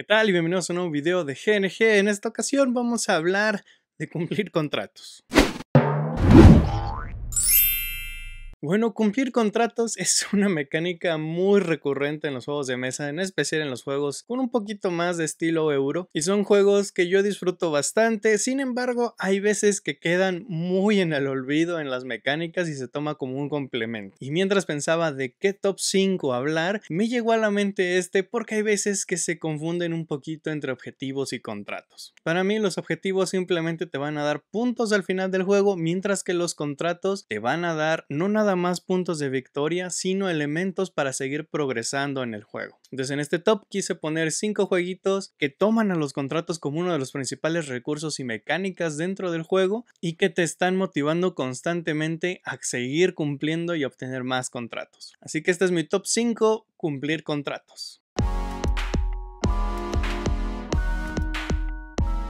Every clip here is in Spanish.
¿Qué tal? Y bienvenidos a un nuevo video de GNG. En esta ocasión vamos a hablar de cumplir contratos. Bueno, cumplir contratos es una mecánica muy recurrente en los juegos de mesa, en especial en los juegos con un poquito más de estilo euro, y son juegos que yo disfruto bastante, sin embargo hay veces que quedan muy en el olvido en las mecánicas y se toma como un complemento. Y mientras pensaba de qué top 5 hablar, me llegó a la mente este porque hay veces que se confunden un poquito entre objetivos y contratos. Para mí los objetivos simplemente te van a dar puntos al final del juego, mientras que los contratos te van a dar no nada más puntos de victoria, sino elementos para seguir progresando en el juego. Entonces en este top quise poner 5 jueguitos que toman a los contratos como uno de los principales recursos y mecánicas dentro del juego y que te están motivando constantemente a seguir cumpliendo y obtener más contratos. Así que este es mi top 5, cumplir contratos.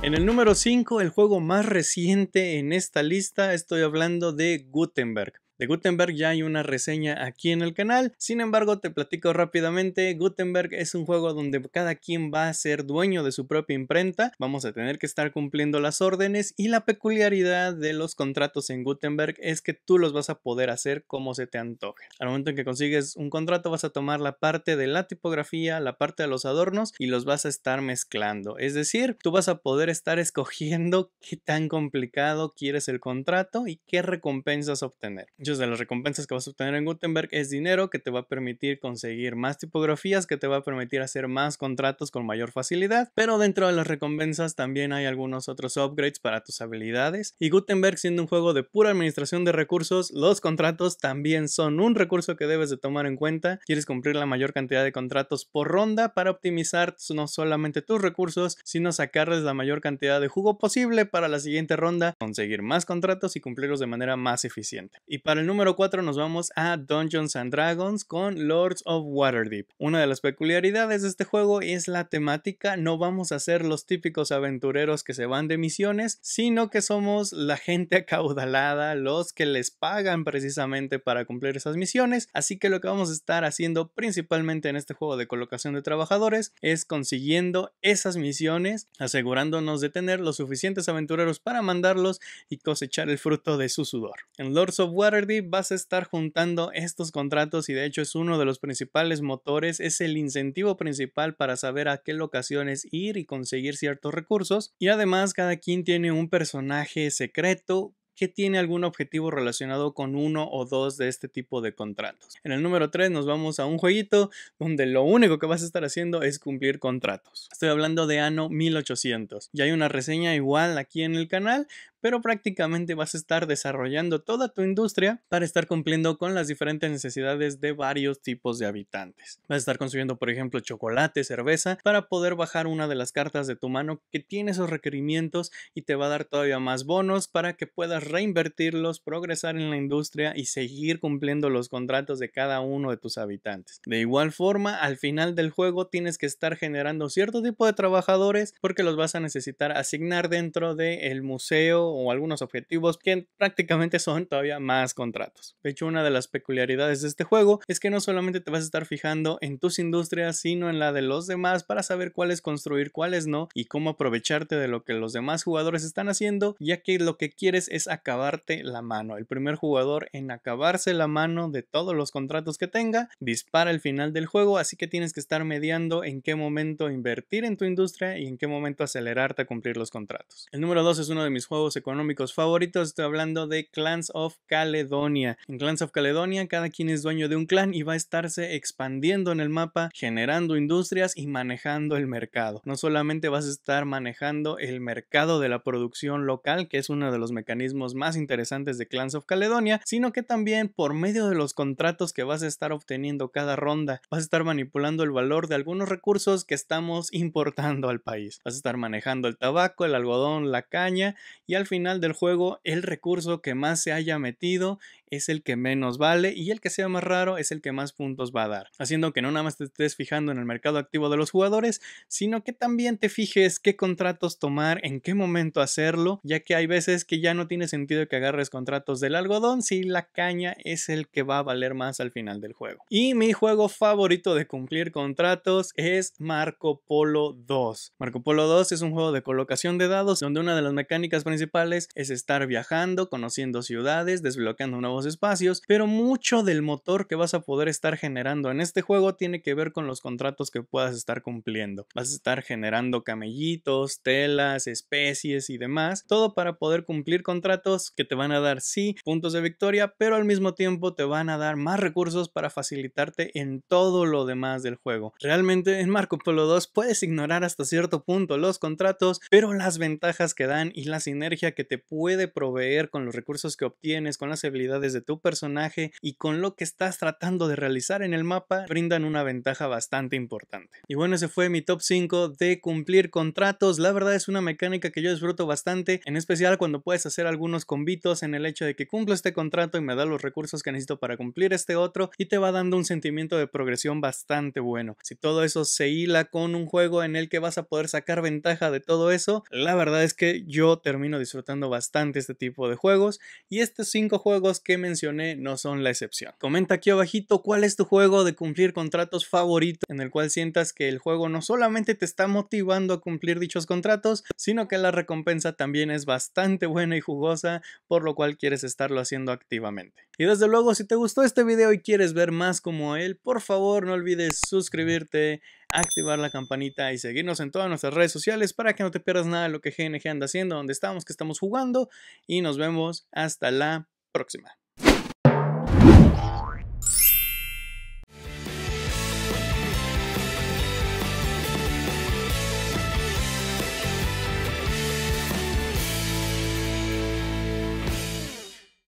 En el número 5, el juego más reciente en esta lista, estoy hablando de Gutenberg de Gutenberg ya hay una reseña aquí en el canal. Sin embargo, te platico rápidamente, Gutenberg es un juego donde cada quien va a ser dueño de su propia imprenta, vamos a tener que estar cumpliendo las órdenes y la peculiaridad de los contratos en Gutenberg es que tú los vas a poder hacer como se te antoje. Al momento en que consigues un contrato vas a tomar la parte de la tipografía, la parte de los adornos y los vas a estar mezclando. Es decir, tú vas a poder estar escogiendo qué tan complicado quieres el contrato y qué recompensas obtener de las recompensas que vas a obtener en Gutenberg es dinero que te va a permitir conseguir más tipografías, que te va a permitir hacer más contratos con mayor facilidad, pero dentro de las recompensas también hay algunos otros upgrades para tus habilidades y Gutenberg siendo un juego de pura administración de recursos, los contratos también son un recurso que debes de tomar en cuenta. Quieres cumplir la mayor cantidad de contratos por ronda para optimizar no solamente tus recursos, sino sacarles la mayor cantidad de jugo posible para la siguiente ronda, conseguir más contratos y cumplirlos de manera más eficiente. Y para número 4 nos vamos a Dungeons and Dragons con Lords of Waterdeep. Una de las peculiaridades de este juego es la temática, no vamos a ser los típicos aventureros que se van de misiones, sino que somos la gente acaudalada, los que les pagan precisamente para cumplir esas misiones, así que lo que vamos a estar haciendo principalmente en este juego de colocación de trabajadores es consiguiendo esas misiones, asegurándonos de tener los suficientes aventureros para mandarlos y cosechar el fruto de su sudor. En Lords of Waterdeep vas a estar juntando estos contratos y de hecho es uno de los principales motores, es el incentivo principal para saber a qué locaciones ir y conseguir ciertos recursos. Y además cada quien tiene un personaje secreto que tiene algún objetivo relacionado con uno o dos de este tipo de contratos. En el número 3 nos vamos a un jueguito donde lo único que vas a estar haciendo es cumplir contratos. Estoy hablando de Ano 1800. Y hay una reseña igual aquí en el canal, pero prácticamente vas a estar desarrollando toda tu industria para estar cumpliendo con las diferentes necesidades de varios tipos de habitantes. Vas a estar construyendo, por ejemplo, chocolate, cerveza, para poder bajar una de las cartas de tu mano que tiene esos requerimientos y te va a dar todavía más bonos para que puedas reinvertirlos, progresar en la industria y seguir cumpliendo los contratos de cada uno de tus habitantes. De igual forma, al final del juego tienes que estar generando cierto tipo de trabajadores porque los vas a necesitar asignar dentro del museo o algunos objetivos que prácticamente son todavía más contratos. De hecho, una de las peculiaridades de este juego es que no solamente te vas a estar fijando en tus industrias, sino en la de los demás para saber cuáles construir, cuáles no y cómo aprovecharte de lo que los demás jugadores están haciendo, ya que lo que quieres es acabarte la mano. El primer jugador en acabarse la mano de todos los contratos que tenga dispara el final del juego, así que tienes que estar mediando en qué momento invertir en tu industria y en qué momento acelerarte a cumplir los contratos. El número 2 es uno de mis juegos económicos favoritos. Estoy hablando de Clans of Caledonia. En Clans of Caledonia, cada quien es dueño de un clan y va a estarse expandiendo en el mapa, generando industrias y manejando el mercado. No solamente vas a estar manejando el mercado de la producción local, que es uno de los mecanismos más interesantes de Clans of Caledonia, sino que también por medio de los contratos que vas a estar obteniendo cada ronda, vas a estar manipulando el valor de algunos recursos que estamos importando al país. Vas a estar manejando el tabaco, el algodón, la caña y al final del juego el recurso que más se haya metido es el que menos vale y el que sea más raro es el que más puntos va a dar, haciendo que no nada más te estés fijando en el mercado activo de los jugadores, sino que también te fijes qué contratos tomar, en qué momento hacerlo, ya que hay veces que ya no tiene sentido que agarres contratos del algodón si la caña es el que va a valer más al final del juego. Y mi juego favorito de cumplir contratos es Marco Polo 2. Marco Polo 2 es un juego de colocación de dados donde una de las mecánicas principales es estar viajando, conociendo ciudades, desbloqueando nuevos espacios, pero mucho del motor que vas a poder estar generando en este juego tiene que ver con los contratos que puedas estar cumpliendo. Vas a estar generando camellitos, telas, especies y demás, todo para poder cumplir contratos que te van a dar sí puntos de victoria, pero al mismo tiempo te van a dar más recursos para facilitarte en todo lo demás del juego. Realmente en Marco Polo 2 puedes ignorar hasta cierto punto los contratos, pero las ventajas que dan y la sinergia que te puede proveer con los recursos que obtienes, con las habilidades de tu personaje y con lo que estás tratando de realizar en el mapa brindan una ventaja bastante importante. Y bueno, ese fue mi top 5 de cumplir contratos. La verdad es una mecánica que yo disfruto bastante, en especial cuando puedes hacer algunos convitos en el hecho de que cumplo este contrato y me da los recursos que necesito para cumplir este otro y te va dando un sentimiento de progresión bastante bueno. Si todo eso se hila con un juego en el que vas a poder sacar ventaja de todo eso, la verdad es que yo termino disfrutando bastante este tipo de juegos y estos 5 juegos que mencioné no son la excepción. Comenta aquí abajito cuál es tu juego de cumplir contratos favorito en el cual sientas que el juego no solamente te está motivando a cumplir dichos contratos, sino que la recompensa también es bastante buena y jugosa, por lo cual quieres estarlo haciendo activamente. Y desde luego, si te gustó este video y quieres ver más como él, por favor no olvides suscribirte, activar la campanita y seguirnos en todas nuestras redes sociales para que no te pierdas nada de lo que GNG anda haciendo, donde estamos, que estamos jugando y nos vemos hasta la próxima.